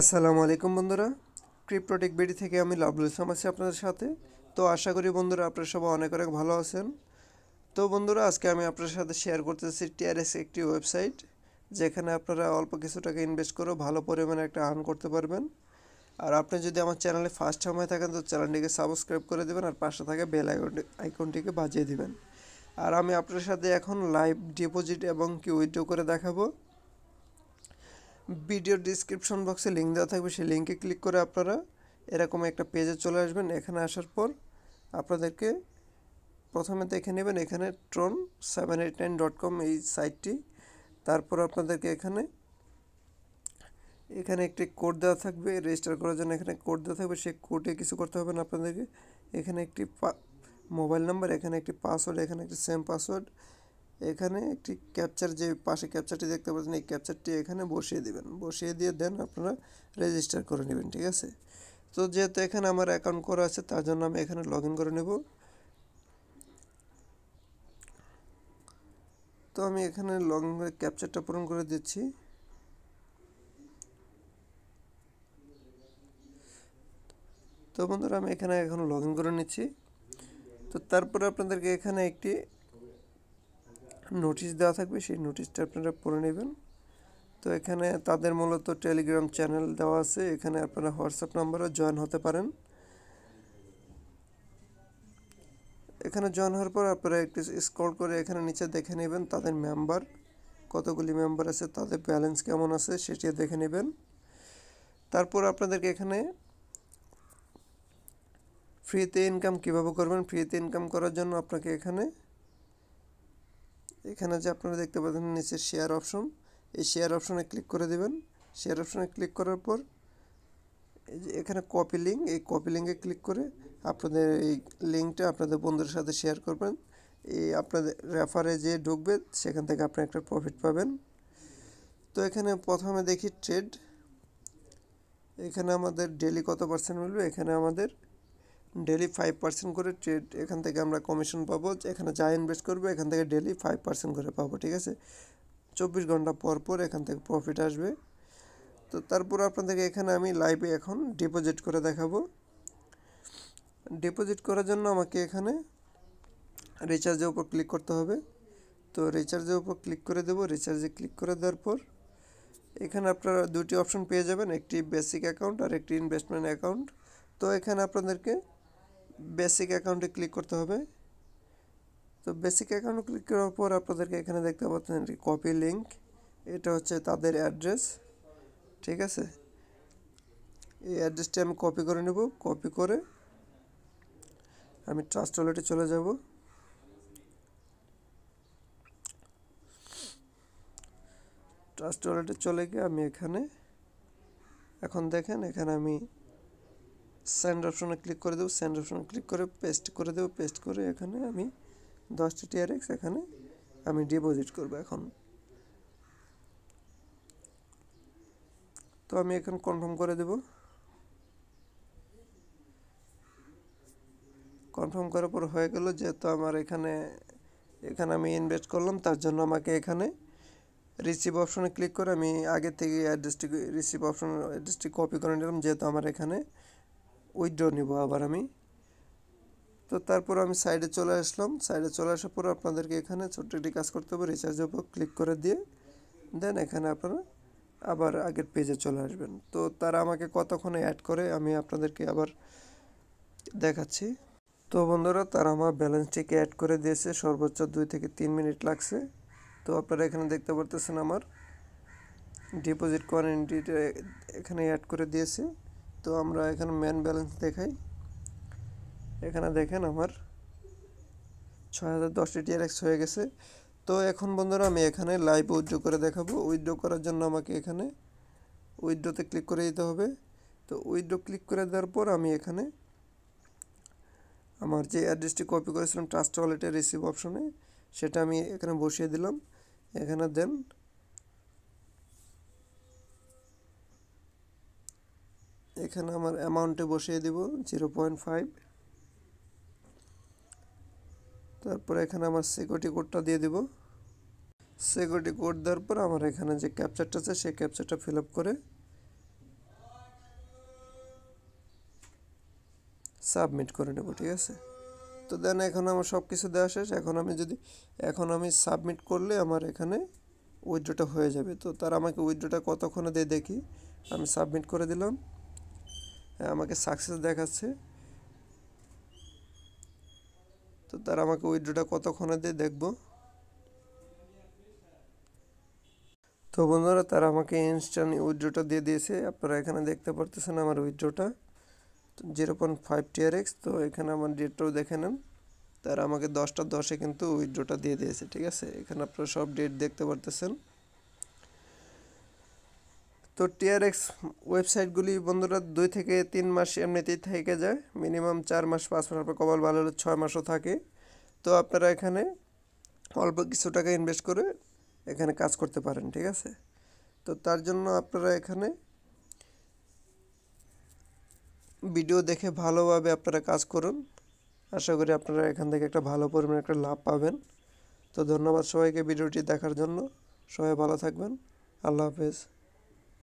আসসালামু আলাইকুম বন্ধুরা ক্রিপ্টোটেক বিডি থেকে আমি লাভলু ইসলাম আছি আপনাদের সাথে তো আশা করি বন্ধুরা আপনারা সবাই অনেক অনেক ভালো আছেন তো বন্ধুরা আজকে আমি আপনার সাথে শেয়ার করতেছি টিআরএস একটি ওয়েবসাইট যেখানে আপনারা অল্প কিছু টাকা ইনভেস্ট করে ভালো পরিমাণে একটা আর্ন করতে পারবেন আর আপনি যদি আমার চ্যানেলে ফার্স্ট টাইম হয়ে থাকেন তো চ্যানেলটিকে সাবস্ক্রাইব করে দেবেন আর পাশে থাকা বেল আইকনটি আইকনটিকে বাজিয়ে দেবেন আর আমি আপনার সাথে এখন লাইভ ডিপোজিট এবং কি উইথড্র করে দেখাবো ভিডিও ডিসক্রিপশন বক্সে লিঙ্ক দেওয়া থাকবে সেই লিঙ্কে ক্লিক করে আপনারা এরকম একটা পেজে চলে আসবেন এখানে আসার পর আপনাদেরকে প্রথমে দেখে নেবেন এখানে Tron seven eight nine dot com এই সাইটটি তারপর আপনাদেরকে এখানে এখানে একটি কোড দেওয়া থাকবে রেজিস্টার করার জন্য এখানে কোড দেওয়া থাকবে সেই কোডে কিছু করতে হবে না আপনাদেরকে এখানে একটি মোবাইল নাম্বার এখানে একটি পাসওয়ার্ড এখানে একটি সেম পাসওয়ার্ড এখানে একটি ক্যাপচার যে পাশে ক্যাপচারটি দেখতে পাচ্ছেন এই ক্যাপচারটি এখানে বসিয়ে দেবেন বসিয়ে দিয়ে দেন আপনারা রেজিস্টার করে নেবেন ঠিক আছে তো যেহেতু এখানে আমার অ্যাকাউন্ট করা আছে তার জন্য আমি এখানে লগ করে নেব তো আমি এখানে লগ ইন করে ক্যাপচারটা পূরণ করে দিচ্ছি তো বন্ধুরা আমি এখানে এখন লগ করে নিচ্ছি তো তারপরে আপনাদেরকে এখানে একটি নোটিশ দেওয়া থাকবে সেই নোটিশটা আপনারা পড়ে নেবেন তো এখানে তাদের মূলত টেলিগ্রাম চ্যানেল দেওয়া আছে এখানে আপনারা হোয়াটসঅ্যাপ নাম্বারও জয়েন হতে পারেন এখানে জয়েন হওয়ার পর আপনারা একটু স্ক্রল করে এখানে নিচে দেখে নেবেন তাদের মেম্বার কতগুলি মেম্বার আছে তাদের ব্যালেন্স কেমন আছে সেটি দেখে নেবেন তারপর আপনাদেরকে এখানে ফ্রিতে ইনকাম কীভাবে করবেন ফ্রিতে ইনকাম করার জন্য আপনাকে এখানে এখানে যে আপনারা দেখতে পাচ্ছেন নিচের শেয়ার অপশন এই শেয়ার অপশনে ক্লিক করে দেবেন শেয়ার অপশনে ক্লিক করার পর এই যে এখানে কপি লিঙ্ক এই কপি লিঙ্কে ক্লিক করে আপনাদের এই লিঙ্কটা আপনাদের বন্ধুদের সাথে শেয়ার করবেন এই আপনাদের রেফারে যে ঢুকবে সেখান থেকে আপনি একটা প্রফিট পাবেন তো এখানে প্রথমে দেখি ট্রেড এখানে আমাদের ডেলি কত পার্সেন্ট মিলবে এখানে আমাদের ডেলি ফাইভ পার্সেন্ট করে ট্রেড এখান থেকে আমরা কমিশন পাবো এখানে যা ইনভেস্ট করবো এখান থেকে ডেলি ফাইভ পার্সেন্ট করে পাবো ঠিক আছে চব্বিশ ঘন্টা পর পর এখান থেকে প্রফিট আসবে তো তারপর আপনাদেরকে এখানে আমি লাইভে এখন ডিপোজিট করে দেখাবো ডিপোজিট করার জন্য আমাকে এখানে রিচার্জের উপর ক্লিক করতে হবে তো রিচার্জের উপর ক্লিক করে দেবো রিচার্জে ক্লিক করে দেওয়ার পর এখানে আপনারা দুটি অপশন পেয়ে যাবেন একটি বেসিক অ্যাকাউন্ট আর একটি ইনভেস্টমেন্ট অ্যাকাউন্ট তো এখানে আপনাদেরকে বেসিক অ্যাকাউন্টে ক্লিক করতে হবে তো বেসিক অ্যাকাউন্টে ক্লিক করার পর আপনাদেরকে এখানে দেখতে পাচ্ছেন কপি লিঙ্ক এটা হচ্ছে তাদের অ্যাড্রেস ঠিক আছে এই অ্যাড্রেসটি আমি কপি করে নেব কপি করে আমি ট্রাস্ট ওয়ালেটে চলে যাব ট্রাস্ট ওয়ালেটে চলে গিয়ে আমি এখানে এখন দেখেন এখানে আমি সেন্ড অপশনে ক্লিক করে দেবো সেন্ড অপশনে ক্লিক করে পেস্ট করে দেবো পেস্ট করে এখানে আমি দশটা টিআরএক্স এখানে আমি ডিপোজিট করব এখন তো আমি এখন কনফার্ম করে দেব কনফার্ম করার পর হয়ে গেল যেহেতু আমার এখানে এখানে আমি ইনভেস্ট করলাম তার জন্য আমাকে এখানে রিসিভ অপশনে ক্লিক করে আমি আগে থেকে অ্যাড্রেসটি রিসিভ অপশন অ্যাড্রেসটি কপি করে নিলাম যেহেতু আমার এখানে উইথড্র নিব আবার আমি তো তারপর আমি সাইডে চলে আসলাম সাইডে চলে আসার পর আপনাদেরকে এখানে ছোট্ট একটি কাজ করতে হবে রিচার্জ উপর ক্লিক করে দিয়ে দেন এখানে আপনারা আবার আগের পেজে চলে আসবেন তো তারা আমাকে কতক্ষণে অ্যাড করে আমি আপনাদেরকে আবার দেখাচ্ছি তো বন্ধুরা তারা আমার ব্যালেন্সটিকে অ্যাড করে দিয়েছে সর্বোচ্চ দুই থেকে তিন মিনিট লাগছে তো আপনারা এখানে দেখতে পারতেছেন আমার ডিপোজিট কোয়ারেন্টিটা এখানে অ্যাড করে দিয়েছে তো আমরা এখানে মেন ব্যালেন্স দেখাই এখানে দেখেন আমার ছয় হাজার দশটি টিআরএক্স হয়ে গেছে তো এখন বন্ধুরা আমি এখানে লাইভ উইথড্রো করে দেখাবো উইথড্রো করার জন্য আমাকে এখানে উইথড্রোতে ক্লিক করে দিতে হবে তো উইথড্রো ক্লিক করে দেওয়ার পর আমি এখানে আমার যে অ্যাড্রেসটি কপি করেছিলাম ট্রাস্ট ওয়ালেটের রিসিভ অপশনে সেটা আমি এখানে বসিয়ে দিলাম এখানে দেন এখানে আমার অ্যামাউন্টে বসিয়ে দিব জিরো পয়েন্ট ফাইভ তারপরে এখানে আমার সিকিউরিটি কোডটা দিয়ে দেব সিকিউরিটি কোড দেওয়ার পর আমার এখানে যে ক্যাপচারটা আছে সেই ক্যাপচারটা ফিল আপ করে সাবমিট করে নেব ঠিক আছে তো দেন এখন আমার সব কিছু দেওয়া শেষ এখন আমি যদি এখন আমি সাবমিট করলে আমার এখানে উইড্রোটা হয়ে যাবে তো তার আমাকে উইড্রোটা কতক্ষণে দিয়ে দেখি আমি সাবমিট করে দিলাম হ্যাঁ, আমাকে সাকসেস দেখাচ্ছে তো তার আমাকে উইড্রোটা কতক্ষণে দিয়ে দেখবো তো বন্ধুরা তারা আমাকে ইনস্ট্যান্ট উইড্রোটা দিয়ে দিয়েছে আপনারা এখানে দেখতে পারতেছেন আমার উইড্রোটা জিরো পয়েন্ট ফাইভ টিয়ারএক্স তো এখানে আমার ডেটটাও দেখে নেন তারা আমাকে দশটা দশে কিন্তু উইড্রোটা দিয়ে দিয়েছে ঠিক আছে এখানে আপনারা সব ডেট দেখতে পারতেছেন তো টিআরএক্স ওয়েবসাইটগুলি বন্ধুরা দুই থেকে তিন মাস এমনিতেই থেকে যায় মিনিমাম চার মাস পাঁচ মাস পর কবল ভালো হলে ছয় মাসও থাকে তো আপনারা এখানে অল্প কিছু টাকা ইনভেস্ট করে এখানে কাজ করতে পারেন ঠিক আছে তো তার জন্য আপনারা এখানে ভিডিও দেখে ভালোভাবে আপনারা কাজ করুন আশা করি আপনারা এখান থেকে একটা ভালো পরিমাণে একটা লাভ পাবেন তো ধন্যবাদ সবাইকে ভিডিওটি দেখার জন্য সবাই ভালো থাকবেন আল্লাহ হাফেজ